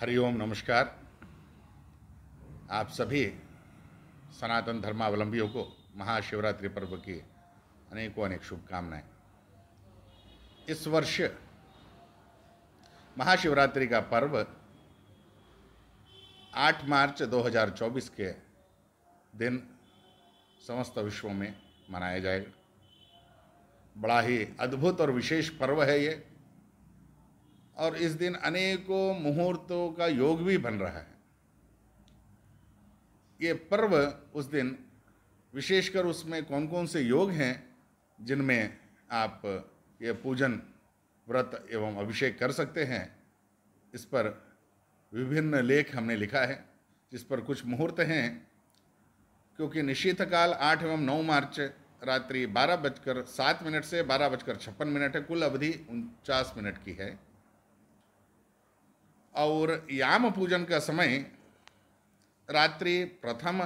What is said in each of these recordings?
हरिओम नमस्कार आप सभी सनातन धर्मावलंबियों को महाशिवरात्रि पर्व की अनेकों अनेक शुभकामनाएं इस वर्ष महाशिवरात्रि का पर्व 8 मार्च 2024 के दिन समस्त विश्व में मनाया जाएगा बड़ा ही अद्भुत और विशेष पर्व है ये और इस दिन अनेकों मुहूर्तों का योग भी बन रहा है ये पर्व उस दिन विशेषकर उसमें कौन कौन से योग हैं जिनमें आप ये पूजन व्रत एवं अभिषेक कर सकते हैं इस पर विभिन्न लेख हमने लिखा है जिस पर कुछ मुहूर्त हैं क्योंकि निश्चित काल आठ एवं नौ मार्च रात्रि बारह बजकर सात मिनट से बारह बजकर छप्पन मिनट है कुल अवधि उनचास मिनट की है और याम पूजन का समय रात्रि प्रथम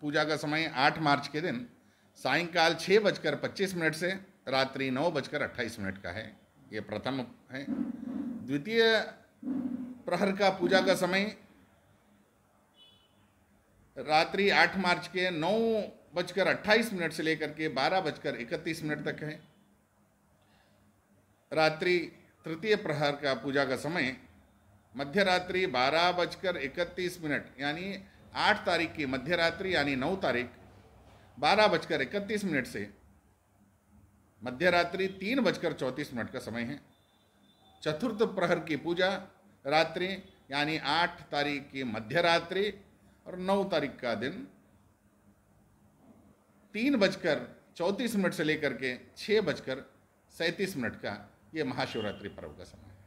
पूजा का समय आठ मार्च के दिन सायंकाल छः बजकर पच्चीस मिनट से रात्रि नौ बजकर अट्ठाईस मिनट का है ये प्रथम है द्वितीय प्रहर का पूजा का समय रात्रि आठ मार्च के नौ बजकर अट्ठाईस मिनट से लेकर के बारह बजकर इकतीस मिनट तक है रात्रि तृतीय प्रहर का पूजा का समय मध्य रात्रि बारह बजकर इकतीस मिनट यानी आठ तारीख की मध्य रात्रि यानी नौ तारीख बारह बजकर इकतीस मिनट से मध्य रात्रि तीन बजकर चौंतीस मिनट का समय है चतुर्थ प्रहर की पूजा रात्रि यानी आठ तारीख की मध्य रात्रि और नौ तारीख का दिन तीन बजकर चौंतीस मिनट से लेकर के छः बजकर सैंतीस मिनट का ये महाशिवरात्रि पर्व का समय है